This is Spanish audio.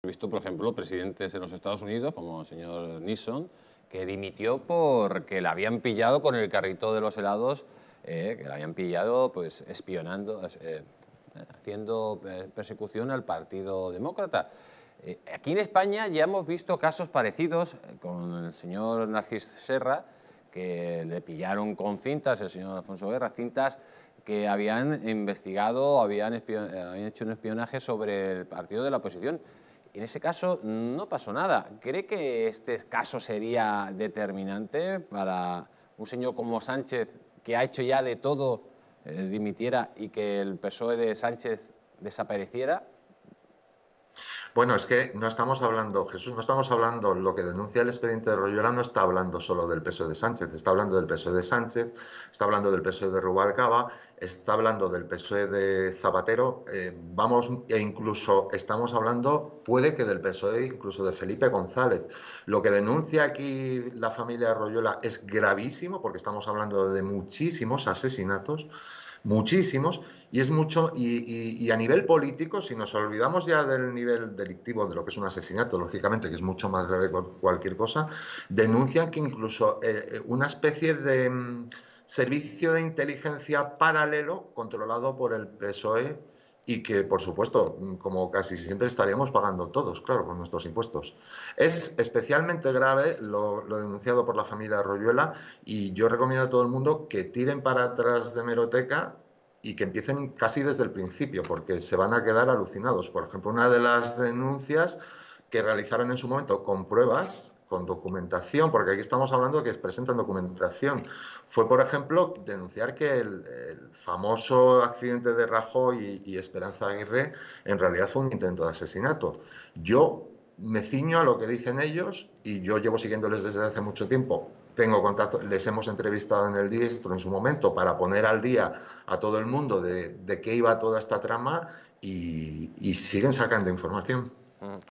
He visto, por ejemplo, presidentes en los Estados Unidos, como el señor Nixon, que dimitió porque la habían pillado con el carrito de los helados, eh, que la habían pillado pues espionando, eh, haciendo eh, persecución al Partido Demócrata. aquí en España ya hemos visto casos parecidos con el señor Narcis Serra, que le pillaron con cintas, el señor Alfonso Guerra, cintas que habían investigado, habían, habían hecho un espionaje sobre el partido de la oposición. En ese caso no pasó nada. ¿Cree que este caso sería determinante para un señor como Sánchez, que ha hecho ya de todo, eh, dimitiera y que el PSOE de Sánchez desapareciera? Bueno, es que no estamos hablando, Jesús, no estamos hablando, lo que denuncia el expediente de Royola no está hablando solo del peso de Sánchez, está hablando del peso de Sánchez, está hablando del peso de Rubalcaba, está hablando del PSOE de Zapatero, eh, vamos, e incluso estamos hablando, puede que del PSOE, incluso de Felipe González. Lo que denuncia aquí la familia Royola es gravísimo, porque estamos hablando de muchísimos asesinatos muchísimos, y es mucho, y, a nivel político, si nos olvidamos ya del nivel delictivo, de lo que es un asesinato, lógicamente, que es mucho más grave que cualquier cosa, denuncian que incluso eh, eh, una especie de mm, servicio de inteligencia paralelo controlado por el PSOE, y que, por supuesto, mm, como casi siempre estaríamos pagando todos, claro, con nuestros impuestos. Es especialmente grave lo, denunciado por la familia Royuela y yo recomiendo a todo el mundo que tiren para atrás de Meroteca y que empiecen casi desde el principio, porque se van a quedar alucinados. Por ejemplo, una de las denuncias que realizaron en su momento con pruebas con documentación, porque aquí estamos hablando de que presentan documentación. Fue, por ejemplo, denunciar que el, famoso accidente de Rajoy y, Esperanza Aguirre en realidad fue un intento de asesinato. Yo me ciño a lo que dicen ellos y yo llevo siguiéndoles desde hace mucho tiempo. Tengo contacto, les hemos entrevistado en el diestro en su momento para poner al día a todo el mundo de, de qué iba toda esta trama y, y siguen sacando información. Mm.